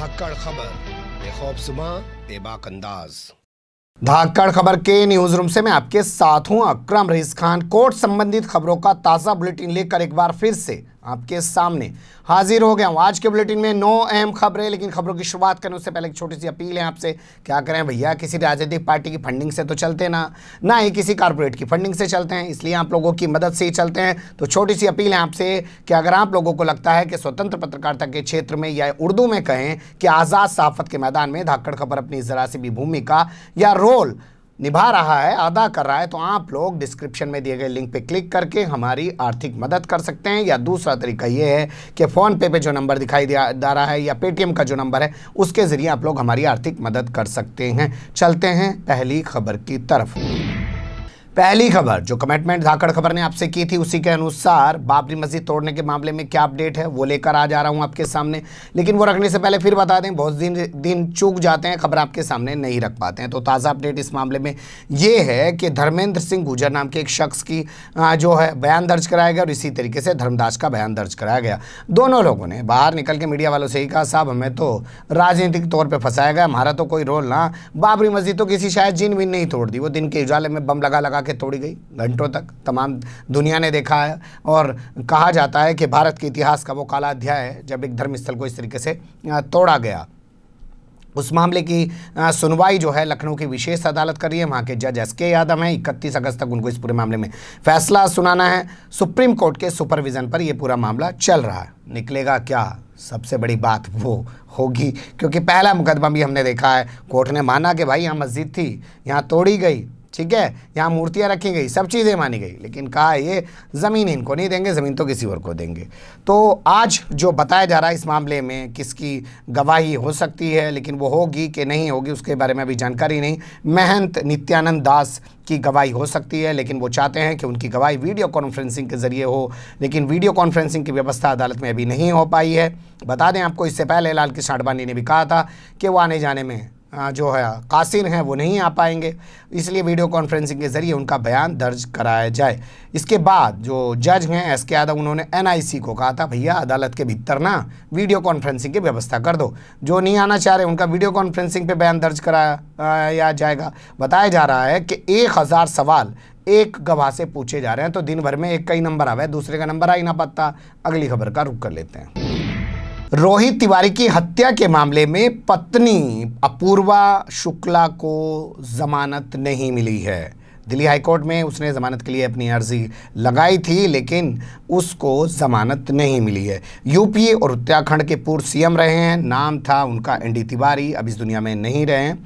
धाकड़ खबर बेखौबसुमा बेबाक अंदाज़ धाकड़ खबर के न्यूज रूम से मैं आपके साथ हूं अक्रम रईस खान कोर्ट संबंधित खबरों का ताज़ा बुलेटिन लेकर एक बार फिर से आपके सामने हाजिर हो गया हूं आज के बुलेटिन में नौ अहम खबरें लेकिन खबरों की शुरुआत करने उससे पहले एक छोटी सी अपील है आपसे क्या करें भैया किसी राजनीतिक पार्टी की फंडिंग से तो चलते ना ना ही किसी कारपोरेट की फंडिंग से चलते हैं इसलिए आप लोगों की मदद से ही चलते हैं तो छोटी सी अपील है आपसे कि अगर आप लोगों को लगता है कि स्वतंत्र पत्रकारिता के क्षेत्र में या उर्दू में कहें कि आज़ाद सहाफ़त के मैदान में धाकड़ खबर अपनी ज़रा सी भी भूमिका या रोल निभा रहा है अदा कर रहा है तो आप लोग डिस्क्रिप्शन में दिए गए लिंक पे क्लिक करके हमारी आर्थिक मदद कर सकते हैं या दूसरा तरीका ये है कि फ़ोन पे पे जो नंबर दिखाई जा रहा है या पेटीएम का जो नंबर है उसके ज़रिए आप लोग हमारी आर्थिक मदद कर सकते हैं चलते हैं पहली खबर की तरफ पहली खबर जो कमिटमेंट धाकड़ खबर ने आपसे की थी उसी के अनुसार बाबरी मस्जिद तोड़ने के मामले में क्या अपडेट है वो लेकर आ जा रहा हूं आपके सामने लेकिन वो रखने से पहले फिर बता दें बहुत दिन दिन चूक जाते हैं खबर आपके सामने नहीं रख पाते हैं तो ताज़ा अपडेट इस मामले में ये है कि धर्मेंद्र सिंह गुजर नाम के एक शख्स की जो है बयान दर्ज कराया गया और इसी तरीके से धर्मदास का बयान दर्ज कराया गया दोनों लोगों ने बाहर निकल के मीडिया वालों से ही कहा साहब हमें तो राजनीतिक तौर पर फंसाया गया हमारा तो कोई रोल ना बाबरी मस्जिद तो किसी शायद जिन भी नहीं तोड़ दी वो दिन के उजाले में बम लगा लगा के तोड़ी गई घंटों तक तमाम दुनिया ने देखा है और कहा जाता है कि भारत के इतिहास का वो काला अध्याय है जब एक धर्मस्थल को इस तरीके से तोड़ा गया उस मामले की सुनवाई जो है लखनऊ की विशेष अदालत कर रही है वहाँ के जज एस के यादव हैं इकतीस अगस्त तक उनको इस पूरे मामले में फैसला सुनाना है सुप्रीम कोर्ट के सुपरविज़न पर यह पूरा मामला चल रहा है निकलेगा क्या सबसे बड़ी बात वो होगी क्योंकि पहला मुकदमा भी हमने देखा है कोर्ट ने माना कि भाई यहाँ मस्जिद थी यहाँ तोड़ी गई ठीक है यहाँ मूर्तियाँ रखी गई सब चीज़ें मानी गई लेकिन कहा ये ज़मीन इनको नहीं देंगे ज़मीन तो किसी और को देंगे तो आज जो बताया जा रहा है इस मामले में किसकी गवाही हो सकती है लेकिन वो होगी कि नहीं होगी उसके बारे में अभी जानकारी नहीं महंत नित्यानंद दास की गवाही हो सकती है लेकिन वो चाहते हैं कि उनकी गवाही वीडियो कॉन्फ्रेंसिंग के ज़रिए हो लेकिन वीडियो कॉन्फ्रेंसिंग की व्यवस्था अदालत में अभी नहीं हो पाई है बता दें आपको इससे पहले लाल कृष्ण आडवाणी ने भी कहा था कि वो आने जाने में जो है कासिर हैं वो नहीं आ पाएंगे इसलिए वीडियो कॉन्फ्रेंसिंग के ज़रिए उनका बयान दर्ज कराया जाए इसके बाद जो जज हैं एस के यादव उन्होंने एनआईसी को कहा था भैया अदालत के भीतर ना वीडियो कॉन्फ्रेंसिंग की व्यवस्था कर दो जो नहीं आना चाह रहे उनका वीडियो कॉन्फ्रेंसिंग पे बयान दर्ज कराया जाएगा बताया जा रहा है कि एक हज़ार सवाल एक गवाह से पूछे जा रहे हैं तो दिन भर में एक का ही नंबर आवा है दूसरे का नंबर आ ही ना पाता अगली खबर का रुख कर लेते हैं रोहित तिवारी की हत्या के मामले में पत्नी अपूर्वा शुक्ला को जमानत नहीं मिली है दिल्ली हाईकोर्ट में उसने ज़मानत के लिए अपनी अर्जी लगाई थी लेकिन उसको ज़मानत नहीं मिली है यूपीए और उत्तराखंड के पूर्व सीएम रहे हैं नाम था उनका एनडी तिवारी अब इस दुनिया में नहीं रहे हैं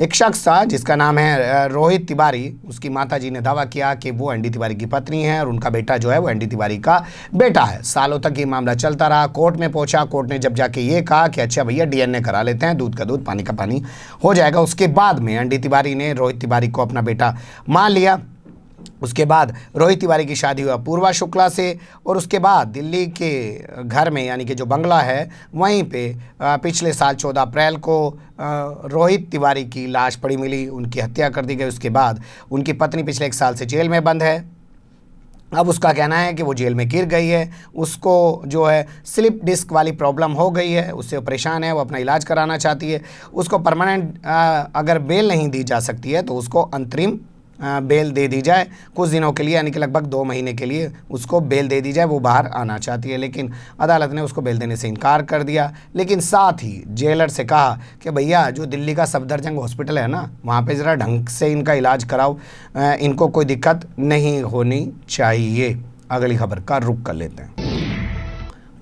एक शख्स था जिसका नाम है रोहित तिवारी उसकी माता जी ने दावा किया कि वो एनडी तिवारी की पत्नी है और उनका बेटा जो है वो एनडी तिवारी का बेटा है सालों तक ये मामला चलता रहा कोर्ट में पहुंचा कोर्ट ने जब जाके ये कहा कि अच्छा भैया डीएनए करा लेते हैं दूध का दूध पानी का पानी हो जाएगा उसके बाद में एनडी तिवारी ने रोहित तिवारी को अपना बेटा मान लिया उसके बाद रोहित तिवारी की शादी हुआ पूर्वा शुक्ला से और उसके बाद दिल्ली के घर में यानी कि जो बंगला है वहीं पे पिछले साल 14 अप्रैल को रोहित तिवारी की लाश पड़ी मिली उनकी हत्या कर दी गई उसके बाद उनकी पत्नी पिछले एक साल से जेल में बंद है अब उसका कहना है कि वो जेल में गिर गई है उसको जो है स्लिप डिस्क वाली प्रॉब्लम हो गई है उससे वो परेशान है वो अपना इलाज कराना चाहती है उसको परमानेंट अगर बेल नहीं दी जा सकती है तो उसको अंतरिम बेल दे दी जाए कुछ दिनों के लिए यानी कि लगभग दो महीने के लिए उसको बेल दे दी जाए वो बाहर आना चाहती है लेकिन अदालत ने उसको बेल देने से इनकार कर दिया लेकिन साथ ही जेलर से कहा कि भैया जो दिल्ली का सफदरजंग हॉस्पिटल है ना वहाँ पे ज़रा ढंग से इनका इलाज कराओ इनको कोई दिक्कत नहीं होनी चाहिए अगली खबर का रुख कर लेते हैं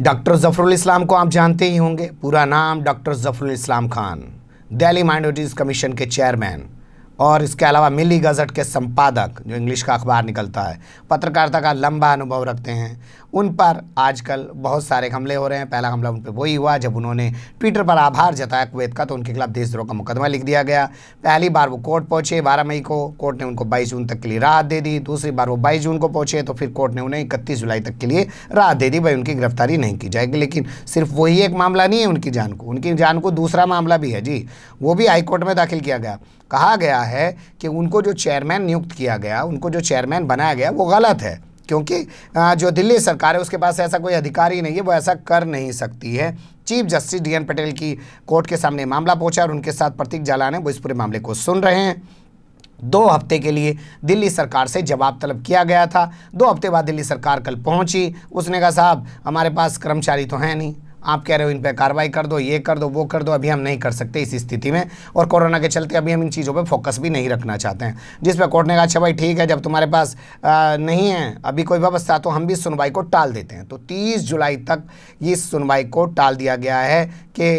डॉक्टर ज़फ़रुल इस्लाम को आप जानते ही होंगे पूरा नाम doctor Zafarul Islam Khan Delhi minorities commission के चेयरमैन और इसके अलावा मिली गज़ट के संपादक जो इंग्लिश का अखबार निकलता है पत्रकारिता का लंबा अनुभव रखते हैं उन पर आजकल बहुत सारे हमले हो रहे हैं पहला हमला उन पर वही हुआ जब उन्होंने ट्विटर पर आभार जताया कुवैत का तो उनके खिलाफ देशद्रोह का मुकदमा लिख दिया गया पहली बार वो कोर्ट पहुँचे बारह मई को कोर्ट ने उनको बाईस जून तक के लिए राहत दे दी दूसरी बार वो बाईस जून को पहुँचे तो फिर कोर्ट ने उन्हें इकतीस जुलाई तक के लिए राहत दे दी भाई उनकी गिरफ्तारी नहीं की जाएगी लेकिन सिर्फ वही एक मामला नहीं है उनकी जान को उनकी जान को दूसरा मामला भी है जी वो भी हाईकोर्ट में दाखिल किया गया कहा गया है कि उनको जो चेयरमैन नियुक्त किया गया उनको जो चेयरमैन बनाया गया वो गलत है क्योंकि जो दिल्ली सरकार है उसके पास ऐसा कोई अधिकार ही नहीं है वो ऐसा कर नहीं सकती है chief justice D N Patel की कोर्ट के सामने मामला पहुंचा और उनके साथ प्रतीक जालान है वो इस पूरे मामले को सुन रहे हैं दो हफ्ते के लिए दिल्ली सरकार से जवाब तलब किया गया था दो हफ्ते बाद दिल्ली सरकार कल पहुंची उसने कहा साहब हमारे पास कर्मचारी तो हैं नहीं आप कह रहे हो इन पर कार्रवाई कर दो ये कर दो वो कर दो अभी हम नहीं कर सकते इस स्थिति में और कोरोना के चलते अभी हम इन चीज़ों पर फोकस भी नहीं रखना चाहते हैं जिस पर कोर्ट ने कहा अच्छा भाई ठीक है जब तुम्हारे पास आ, नहीं है अभी कोई व्यवस्था तो हम भी सुनवाई को टाल देते हैं तो तीस जुलाई तक इस सुनवाई को टाल दिया गया है कि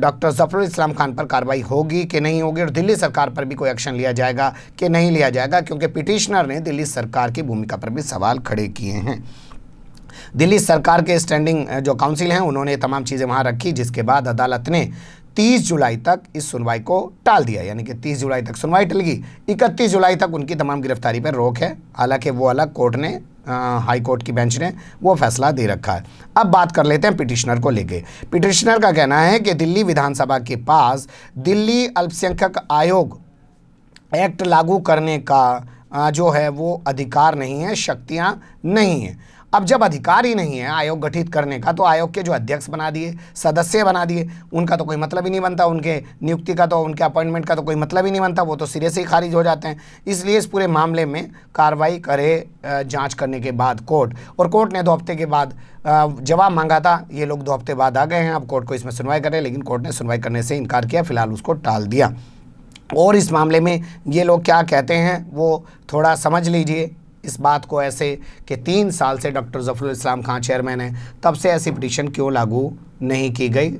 डॉक्टर जफर इस्लाम खान पर कार्रवाई होगी कि नहीं होगी और दिल्ली सरकार पर भी कोई एक्शन लिया जाएगा कि नहीं लिया जाएगा क्योंकि पिटिशनर ने दिल्ली सरकार की भूमिका पर भी सवाल खड़े किए हैं दिल्ली सरकार के स्टैंडिंग जो काउंसिल हैं उन्होंने तमाम चीज़ें वहाँ रखी जिसके बाद अदालत ने 30 जुलाई तक इस सुनवाई को टाल दिया यानी कि 30 जुलाई तक सुनवाई टल गई इकतीस जुलाई तक उनकी तमाम गिरफ्तारी पर रोक है हालांकि वो अलग कोर्ट ने आ, हाई कोर्ट की बेंच ने वो फैसला दे रखा है अब बात कर लेते हैं पिटिशनर को लेके पिटिशनर का कहना है कि दिल्ली विधानसभा के पास दिल्ली अल्पसंख्यक आयोग एक्ट लागू करने का जो है वो अधिकार नहीं है शक्तियाँ नहीं हैं अब जब अधिकार ही नहीं है आयोग गठित करने का तो आयोग के जो अध्यक्ष बना दिए सदस्य बना दिए उनका तो कोई मतलब ही नहीं बनता उनके नियुक्ति का तो उनके अपॉइंटमेंट का तो कोई मतलब ही नहीं बनता वो तो सिरे से ही खारिज हो जाते हैं इसलिए इस पूरे मामले में कार्रवाई करे जाँच करने के बाद कोर्ट और कोर्ट ने दो हफ्ते के बाद जवाब मांगा था ये लोग दो हफ्ते बाद आ गए हैं अब कोर्ट को इसमें सुनवाई करें लेकिन कोर्ट ने सुनवाई करने से इनकार किया फिलहाल उसको टाल दिया और इस मामले में ये लोग क्या कहते हैं वो थोड़ा समझ लीजिए इस बात को ऐसे कि तीन साल से डॉक्टर ज़फ़रुल इस्लाम खान चेयरमैन हैं तब से ऐसी पिटिशन क्यों लागू नहीं की गई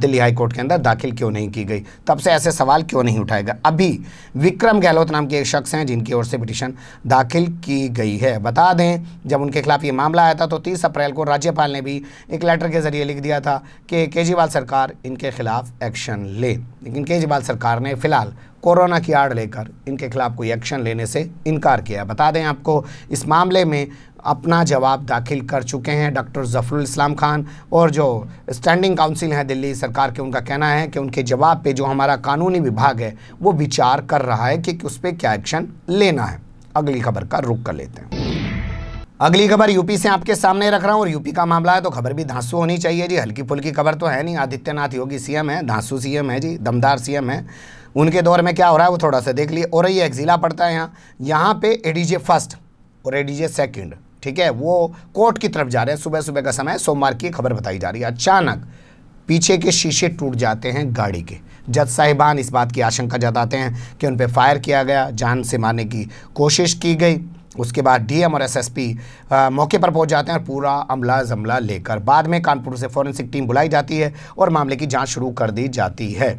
दिल्ली हाई कोर्ट के अंदर दाखिल क्यों नहीं की गई तब से ऐसे सवाल क्यों नहीं उठाए गए अभी विक्रम गहलोत नाम के एक शख्स हैं जिनकी ओर से पिटिशन दाखिल की गई है बता दें जब उनके खिलाफ ये मामला आया था तो 30 अप्रैल को राज्यपाल ने भी एक लेटर के जरिए लिख दिया था कि केजरीवाल सरकार इनके खिलाफ एक्शन ले लेकिन केजरीवाल सरकार ने फिलहाल कोरोना की आड़ लेकर इनके खिलाफ कोई एक्शन लेने से इनकार किया बता दें आपको इस मामले में अपना जवाब दाखिल कर चुके हैं डॉक्टर जफरुल इस्लाम खान और जो स्टैंडिंग काउंसिल हैं दिल्ली सरकार के उनका कहना है कि उनके जवाब पे जो हमारा कानूनी विभाग है वो विचार कर रहा है कि उस पर क्या एक्शन लेना है अगली खबर का रुख कर लेते हैं अगली खबर यूपी से आपके सामने रख रहा हूँ और यूपी का मामला है तो खबर भी धांसू होनी चाहिए जी हल्की फुल्की खबर तो है नहीं आदित्यनाथ योगी सीएम है धांसू सीएम है जी दमदार सीएम है उनके दौर में क्या हो रहा है वो थोड़ा सा देख लिए और ये ज़िला पड़ता है यहाँ यहाँ पे एडीजे फर्स्ट और एडीजे सेकंड ठीक है वो कोर्ट की तरफ जा रहे हैं सुबह सुबह का समय सोमवार की खबर बताई जा रही है अचानक पीछे के शीशे टूट जाते हैं गाड़ी के जज साहिबान इस बात की आशंका जताते हैं कि उन पर फायर किया गया जान से मारने की कोशिश की गई उसके बाद डीएम और एसएसपी मौके पर पहुंच जाते हैं और पूरा अमला जमला लेकर बाद में कानपुर से फॉरेंसिक टीम बुलाई जाती है और मामले की जांच शुरू कर दी जाती है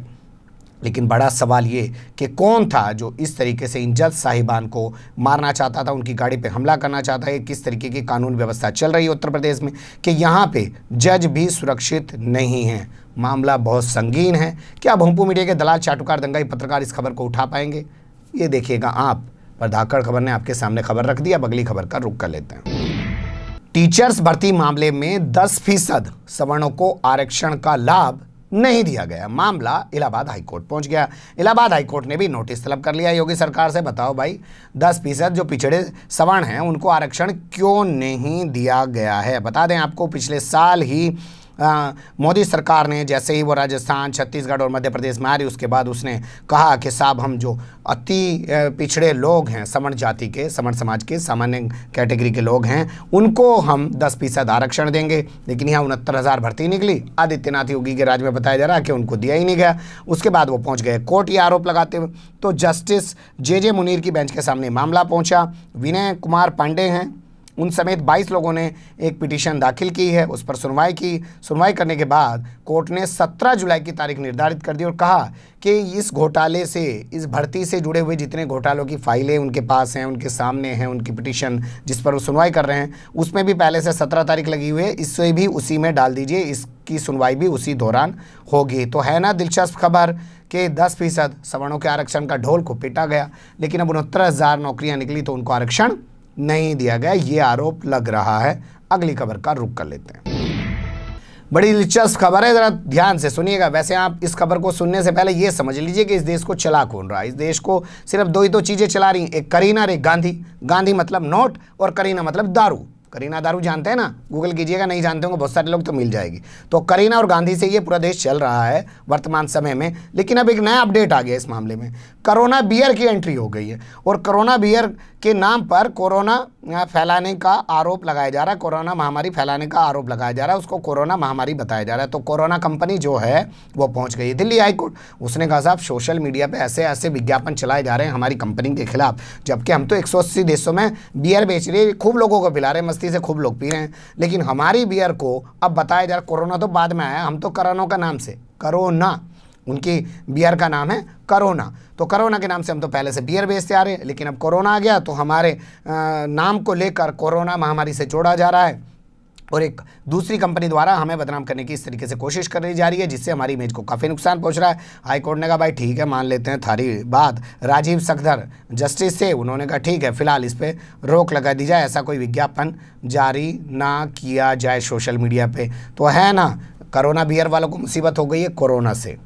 लेकिन बड़ा सवाल ये कि कौन था जो इस तरीके से इन जज साहिबान को मारना चाहता था उनकी गाड़ी पर हमला करना चाहता है किस तरीके की कानून व्यवस्था चल रही है उत्तर प्रदेश में कि यहाँ पर जज भी सुरक्षित नहीं हैं मामला बहुत संगीन है क्या भोमपू मीडिया के दलाल चाटुकार दंगाई पत्रकार इस खबर को उठा पाएंगे ये देखिएगा आप पर धाकड़ खबर ने आपके सामने खबर रख दिया अब अगली खबर का रुख कर लेते हैं टीचर्स भर्ती मामले में दस फीसद सवर्णों को आरक्षण का लाभ नहीं दिया गया मामला इलाहाबाद हाईकोर्ट पहुंच गया इलाहाबाद हाईकोर्ट ने भी नोटिस तलब कर लिया योगी सरकार से बताओ भाई दस फीसद जो पिछड़े सवर्ण हैं उनको आरक्षण क्यों नहीं दिया गया है बता दें आपको पिछले साल ही मोदी सरकार ने जैसे ही वो राजस्थान छत्तीसगढ़ और मध्य प्रदेश में आ रही उसके बाद उसने कहा कि साहब हम जो अति पिछड़े लोग हैं समण जाति के समण समाज के सामान्य कैटेगरी के लोग हैं उनको हम दस फीसद आरक्षण देंगे लेकिन यहाँ उनहत्तर हज़ार भर्ती निकली आदित्यनाथ योगी के राज्य में बताया जा रहा है कि उनको दिया ही नहीं गया उसके बाद वो पहुँच गए कोर्ट ये आरोप लगाते हुए तो जस्टिस जे जे मुनीर की बेंच के सामने मामला पहुँचा विनय कुमार पांडे हैं उन समेत 22 लोगों ने एक पिटीशन दाखिल की है उस पर सुनवाई की सुनवाई करने के बाद कोर्ट ने 17 जुलाई की तारीख निर्धारित कर दी और कहा कि इस घोटाले से इस भर्ती से जुड़े हुए जितने घोटालों की फाइलें उनके पास हैं उनके सामने हैं उनकी पिटीशन जिस पर वो सुनवाई कर रहे हैं उसमें भी पहले से सत्रह तारीख लगी हुई है इससे भी उसी में डाल दीजिए इसकी सुनवाई भी उसी दौरान होगी तो है ना दिलचस्प खबर कि दस फीसद सवर्णों के आरक्षण का ढोल को पिटा गया लेकिन अब उनहत्तर हज़ार नौकरियाँ निकली तो उनको आरक्षण नहीं दिया गया ये आरोप लग रहा है अगली खबर का रुख कर लेते हैं बड़ी दिलचस्प खबर है ज़रा ध्यान से सुनिएगा वैसे आप इस खबर को सुनने से पहले ये समझ लीजिए कि इस देश को चला कौन रहा है इस देश को सिर्फ दो ही दो चीज़ें चला रही हैं एक करीना और एक गांधी गांधी मतलब नोट और करीना मतलब दारू करीना दारू जानते हैं ना गूगल कीजिएगा नहीं जानते होंगे बहुत सारे लोग तो मिल जाएगी तो करीना और गांधी से ये पूरा देश चल रहा है वर्तमान समय में लेकिन अब एक नया अपडेट आ गया इस मामले में करोना बियर की एंट्री हो गई है और करोना बियर के नाम पर कोरोना फैलाने का आरोप लगाया जा रहा है कोरोना महामारी फैलाने का आरोप लगाया जा रहा है उसको कोरोना महामारी बताया जा रहा है तो कोरोना कंपनी जो है वो पहुंच गई है दिल्ली हाईकोर्ट उसने कहा साहब सोशल मीडिया पे ऐसे ऐसे विज्ञापन चलाए जा रहे हैं हमारी कंपनी के खिलाफ जबकि हम तो एक देशों में बियर बेच रही है खूब लोगों को पिला रहे हैं मस्ती से खूब लोग पी रहे हैं लेकिन हमारी बियर को अब बताया जा रहा कोरोना तो बाद में आया हम तो करोना का नाम से करोना उनकी बियर का नाम है करोना तो करोना के नाम से हम तो पहले से बियर बेचते आ रहे हैं लेकिन अब कोरोना आ गया तो हमारे नाम को लेकर कोरोना महामारी से जोड़ा जा रहा है और एक दूसरी कंपनी द्वारा हमें बदनाम करने की इस तरीके से कोशिश रही जा रही है जिससे हमारी इमेज को काफ़ी नुकसान पहुंच रहा है हाईकोर्ट ने कहा भाई ठीक है मान लेते हैं थारी बात राजीव सखधर जस्टिस से उन्होंने कहा ठीक है फिलहाल इस पर रोक लगा दी जाए ऐसा कोई विज्ञापन जारी ना किया जाए सोशल मीडिया पर तो है ना करोना बियर वालों को मुसीबत हो गई है कोरोना से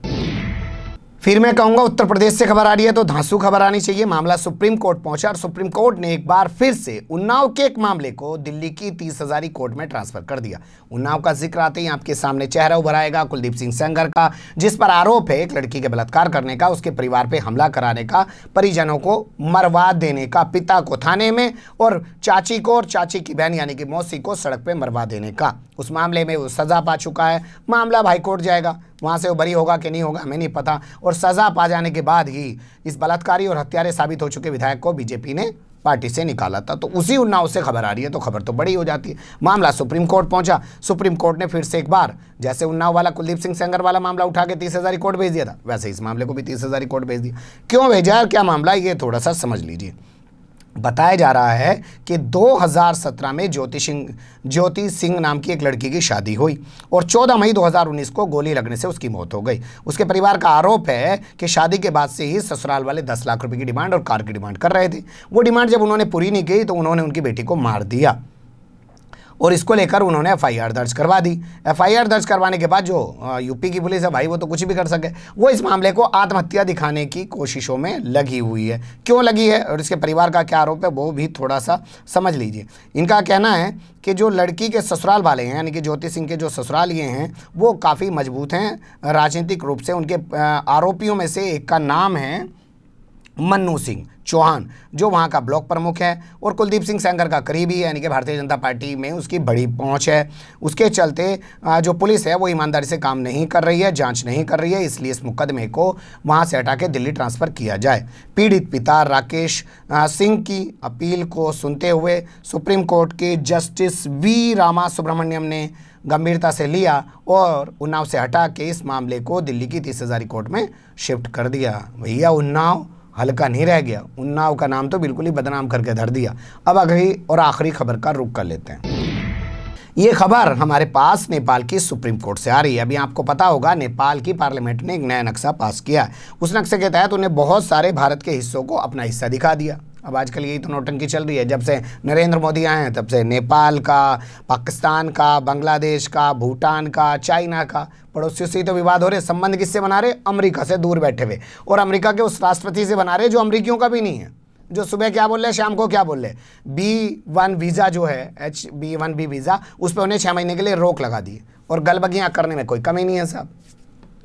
फिर मैं कहूँगा उत्तर प्रदेश से खबर आ रही है तो धांसू खबर आनी चाहिए मामला सुप्रीम कोर्ट पहुंचा और सुप्रीम कोर्ट ने एक बार फिर से उन्नाव के एक मामले को दिल्ली की तीस हजारी कोर्ट में ट्रांसफर कर दिया उन्नाव का जिक्र आते ही आपके सामने चेहरा उभराएगा कुलदीप सिंह सेंगर का जिस पर आरोप है एक लड़की के बलात्कार करने का उसके परिवार पर हमला कराने का परिजनों को मरवा देने का पिता को थाने में और चाची को और चाची की बहन यानी कि मौसी को सड़क पर मरवा देने का उस मामले में वो सज़ा पा चुका है मामला भाई कोर्ट जाएगा वहाँ से वो बरी होगा कि नहीं होगा हमें नहीं पता और सज़ा पा जाने के बाद ही इस बलात्कारी और हत्यारे साबित हो चुके विधायक को बीजेपी ने पार्टी से निकाला था तो उसी उन्नाव से खबर आ रही है तो खबर तो बड़ी हो जाती है मामला सुप्रीम कोर्ट पहुंचा सुप्रीम कोर्ट ने फिर से एक बार जैसे उन्नाव वाला कुलदीप सिंह सेंगर वाला मामला उठा के तीस हज़ार कोर्ट भेज दिया था वैसे इस मामले को भी तीस हज़ार कोर्ट भेज दिया क्यों भेजा क्या मामला ये थोड़ा सा समझ लीजिए बताया जा रहा है कि 2017 में ज्योति सिंह ज्योति सिंह नाम की एक लड़की की शादी हुई और 14 मई 2019 को गोली लगने से उसकी मौत हो गई उसके परिवार का आरोप है कि शादी के बाद से ही ससुराल वाले 10 लाख रुपए की डिमांड और कार की डिमांड कर रहे थे वो डिमांड जब उन्होंने पूरी नहीं की तो उन्होंने उनकी बेटी को मार दिया और इसको लेकर उन्होंने एफआईआर दर्ज करवा दी एफआईआर दर्ज करवाने के बाद जो यूपी की पुलिस है भाई वो तो कुछ भी कर सके वो इस मामले को आत्महत्या दिखाने की कोशिशों में लगी हुई है क्यों लगी है और इसके परिवार का क्या आरोप है वो भी थोड़ा सा समझ लीजिए इनका कहना है कि जो लड़की के ससुराल वाले हैं यानी कि ज्योति सिंह के जो ससुराल ये हैं वो काफ़ी मजबूत हैं राजनीतिक रूप से उनके आरोपियों में से एक का नाम है मन्नू सिंह चौहान जो वहाँ का ब्लॉक प्रमुख है और कुलदीप सिंह सेंगर का करीबी यानी कि भारतीय जनता पार्टी में उसकी बड़ी पहुँच है उसके चलते जो पुलिस है वो ईमानदारी से काम नहीं कर रही है जांच नहीं कर रही है इसलिए इस मुकदमे को वहाँ से हटा के दिल्ली ट्रांसफ़र किया जाए पीड़ित पिता राकेश सिंह की अपील को सुनते हुए सुप्रीम कोर्ट के जस्टिस वी रामा सुब्रमण्यम ने गंभीरता से लिया और उन्नाव से हटा के इस मामले को दिल्ली की तीस हज़ारी कोर्ट में शिफ्ट कर दिया भैया उन्नाव हल्का नहीं रह गया उन्नाव का नाम तो बिल्कुल ही बदनाम करके धर दिया अब अगली और आखिरी खबर का रुख कर लेते हैं ये खबर हमारे पास नेपाल की सुप्रीम कोर्ट से आ रही है अभी आपको पता होगा नेपाल की पार्लियामेंट ने एक नया नक्शा पास किया है उस नक्शे के तहत उन्हें बहुत सारे भारत के हिस्सों को अपना हिस्सा दिखा दिया अब आजकल यही तो नोटंकी चल रही है जब से नरेंद्र मोदी आए हैं तब से नेपाल का पाकिस्तान का बांग्लादेश का भूटान का चाइना का पड़ोसियों से ही तो विवाद हो रहे संबंध किससे बना रहे अमरीका से दूर बैठे हुए और अमरीका के उस राष्ट्रपति से बना रहे जो अमरीकियों का भी नहीं है जो सुबह क्या बोल रहे हैं शाम को क्या बोल रहे बी वन वीज़ा जो है H B one B visa उस पर उन्हें छः महीने के लिए रोक लगा दी और गलबगियाँ करने में कोई कमी नहीं है साहब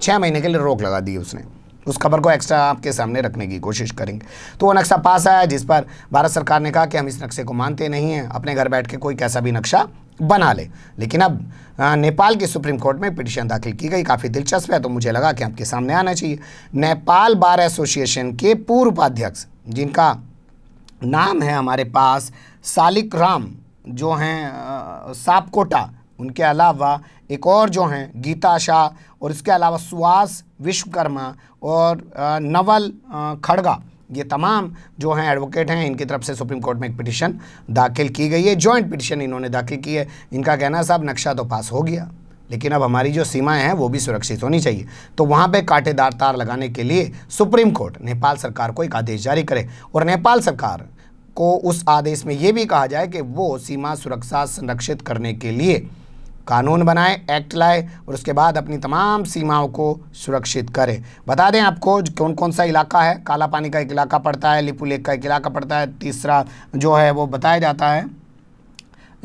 छः महीने के लिए रोक लगा दी उसने उस खबर को एक्स्ट्रा आपके सामने रखने की कोशिश करेंगे तो वो नक्शा पास आया जिस पर भारत सरकार ने कहा कि हम इस नक्शे को मानते नहीं हैं अपने घर बैठ के कोई कैसा भी नक्शा बना ले लेकिन अब नेपाल के सुप्रीम कोर्ट में पिटिशन दाखिल की गई काफ़ी दिलचस्प है तो मुझे लगा कि आपके सामने आना चाहिए नेपाल बार एसोसिएशन के पूर्व उपाध्यक्ष जिनका नाम है हमारे पास सालिक राम जो हैं सापकोटा उनके अलावा एक और जो हैं गीता शाह और इसके अलावा सुहास विश्वकर्मा और नवल खड़गा ये तमाम जो हैं एडवोकेट हैं इनकी तरफ से सुप्रीम कोर्ट में एक पिटीशन दाखिल की गई है जॉइंट पिटीशन इन्होंने दाखिल की है इनका कहना है साहब नक्शा तो पास हो गया लेकिन अब हमारी जो सीमाएं हैं वो भी सुरक्षित होनी चाहिए तो वहाँ पे कांटेदार तार लगाने के लिए सुप्रीम कोर्ट नेपाल सरकार को एक आदेश जारी करे और नेपाल सरकार को उस आदेश में ये भी कहा जाए कि वो सीमा सुरक्षा संरक्षित करने के लिए कानून बनाए एक्ट लाए और उसके बाद अपनी तमाम सीमाओं को सुरक्षित करे बता दें आपको कौन कौन सा इलाका है काला पानी का एक इलाका पड़ता है लिपू लेक का एक इलाका पड़ता है तीसरा जो है वो बताया जाता है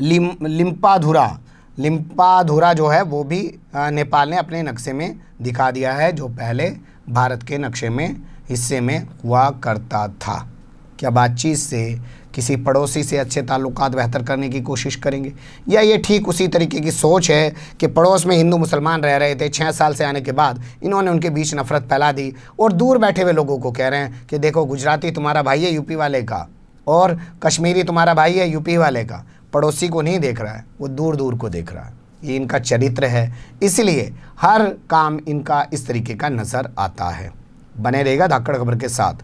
लिम लिम्पाधुरा लिम्पाधुरा जो है वो भी नेपाल ने अपने नक्शे में दिखा दिया है जो पहले भारत के नक्शे में हिस्से में हुआ करता था क्या बातचीत से किसी पड़ोसी से अच्छे ताल्लुक बेहतर करने की कोशिश करेंगे या ये ठीक उसी तरीके की सोच है कि पड़ोस में हिंदू मुसलमान रह रहे थे छः साल से आने के बाद इन्होंने उनके बीच नफरत फैला दी और दूर बैठे हुए लोगों को कह रहे हैं कि देखो गुजराती तुम्हारा भाई है यूपी वाले का और कश्मीरी तुम्हारा भाई है यूपी वाले का पड़ोसी को नहीं देख रहा है वो दूर दूर को देख रहा है ये इनका चरित्र है इसलिए हर काम इनका इस तरीके का नज़र आता है बने रहेगा धाकड़ खबर के साथ